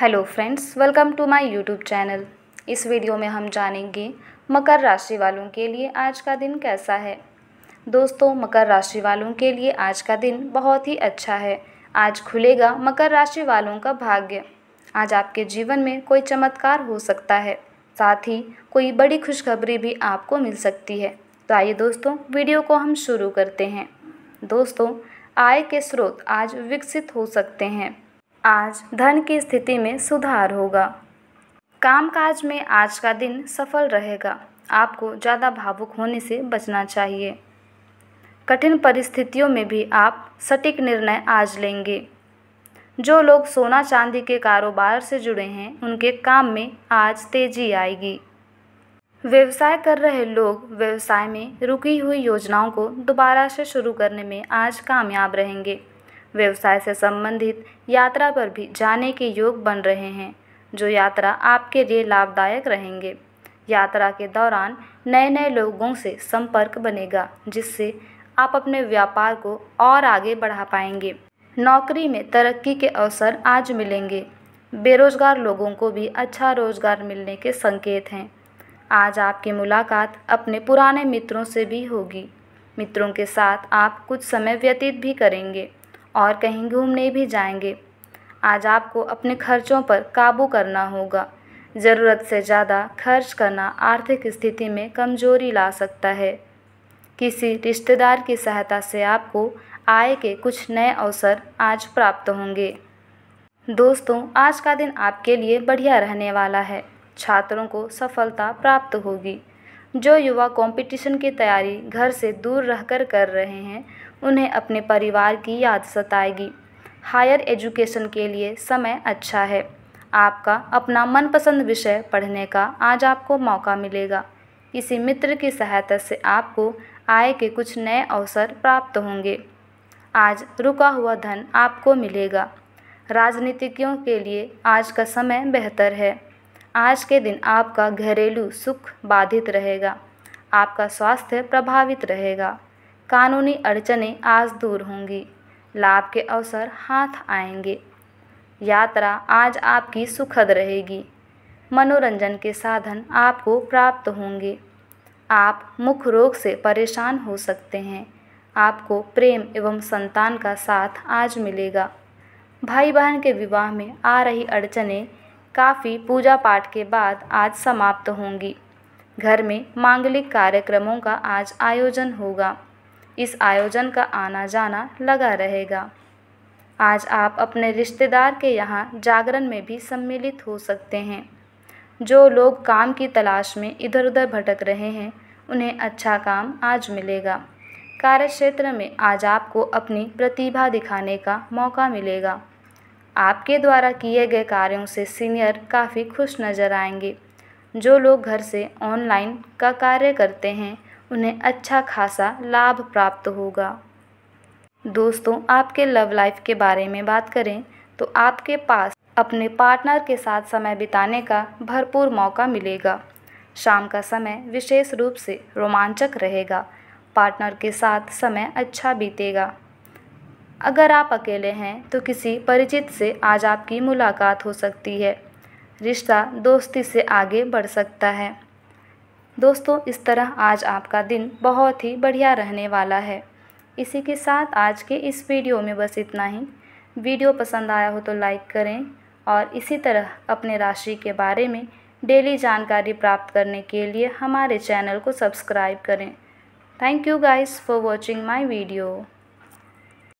hello friends welcome to my YouTube channel इस video में हम जानेंगे मकर राशि वालों के लिए आज का दिन कैसा है दोस्तों मकर राशि वालों के लिए आज का दिन बहुत ही अच्छा है आज खुलेगा मकर राशि वालों का भाग्य आज आपके जीवन में कोई चमत्कार हो सकता है साथ ही कोई बड़ी खुशखबरी भी आपको मिल सकती है तो आइए दोस्तों वीडियो को हम शुरू करते हैं दोस्तों आय के स्रोत आज विकसित हो सकते हैं आज धन की स्थिति में सुधार होगा कामकाज में आज का दिन सफल रहेगा आपको ज़्यादा भावुक होने से बचना चाहिए कठिन परिस्थितियों में भी आप सटीक निर्णय आज लेंगे जो लोग सोना चांदी के कारोबार से जुड़े हैं उनके काम में आज तेजी आएगी व्यवसाय कर रहे लोग व्यवसाय में रुकी हुई योजनाओं को दोबारा से शुरू करने में आज कामयाब रहेंगे व्यवसाय से संबंधित यात्रा पर भी जाने के योग बन रहे हैं जो यात्रा आपके लिए लाभदायक रहेंगे यात्रा के दौरान नए नए लोगों से संपर्क बनेगा जिससे आप अपने व्यापार को और आगे बढ़ा पाएंगे नौकरी में तरक्की के अवसर आज मिलेंगे बेरोजगार लोगों को भी अच्छा रोजगार मिलने के संकेत हैं आज आपकी मुलाकात अपने पुराने मित्रों से भी होगी मित्रों के साथ आप कुछ समय व्यतीत भी करेंगे और कहीं घूमने भी जाएंगे आज आपको अपने खर्चों पर काबू करना होगा ज़रूरत से ज़्यादा खर्च करना आर्थिक स्थिति में कमजोरी ला सकता है किसी रिश्तेदार की सहायता से आपको आय के कुछ नए अवसर आज प्राप्त होंगे दोस्तों आज का दिन आपके लिए बढ़िया रहने वाला है छात्रों को सफलता प्राप्त होगी जो युवा कॉम्पिटिशन की तैयारी घर से दूर रह कर कर रहे हैं उन्हें अपने परिवार की याद सताएगी हायर एजुकेशन के लिए समय अच्छा है आपका अपना मनपसंद विषय पढ़ने का आज आपको मौका मिलेगा किसी मित्र की सहायता से आपको आय के कुछ नए अवसर प्राप्त होंगे आज रुका हुआ धन आपको मिलेगा राजनीतिज्ञों के लिए आज का समय बेहतर है आज के दिन आपका घरेलू सुख बाधित रहेगा आपका स्वास्थ्य प्रभावित रहेगा कानूनी अड़चने आज दूर होंगी लाभ के अवसर हाथ आएंगे यात्रा आज आपकी सुखद रहेगी मनोरंजन के साधन आपको प्राप्त होंगे आप मुख रोग से परेशान हो सकते हैं आपको प्रेम एवं संतान का साथ आज मिलेगा भाई बहन के विवाह में आ रही अड़चनें काफ़ी पूजा पाठ के बाद आज समाप्त होंगी घर में मांगलिक कार्यक्रमों का आज आयोजन होगा इस आयोजन का आना जाना लगा रहेगा आज आप अपने रिश्तेदार के यहाँ जागरण में भी सम्मिलित हो सकते हैं जो लोग काम की तलाश में इधर उधर भटक रहे हैं उन्हें अच्छा काम आज मिलेगा कार्यक्षेत्र में आज आपको अपनी प्रतिभा दिखाने का मौका मिलेगा आपके द्वारा किए गए कार्यों से सीनियर काफ़ी खुश नज़र आएंगे जो लोग घर से ऑनलाइन का कार्य करते हैं उन्हें अच्छा खासा लाभ प्राप्त होगा दोस्तों आपके लव लाइफ के बारे में बात करें तो आपके पास अपने पार्टनर के साथ समय बिताने का भरपूर मौका मिलेगा शाम का समय विशेष रूप से रोमांचक रहेगा पार्टनर के साथ समय अच्छा बीतेगा अगर आप अकेले हैं तो किसी परिचित से आज आपकी मुलाकात हो सकती है रिश्ता दोस्ती से आगे बढ़ सकता है दोस्तों इस तरह आज आपका दिन बहुत ही बढ़िया रहने वाला है इसी के साथ आज के इस वीडियो में बस इतना ही वीडियो पसंद आया हो तो लाइक करें और इसी तरह अपने राशि के बारे में डेली जानकारी प्राप्त करने के लिए हमारे चैनल को सब्सक्राइब करें thank you guys for watching my video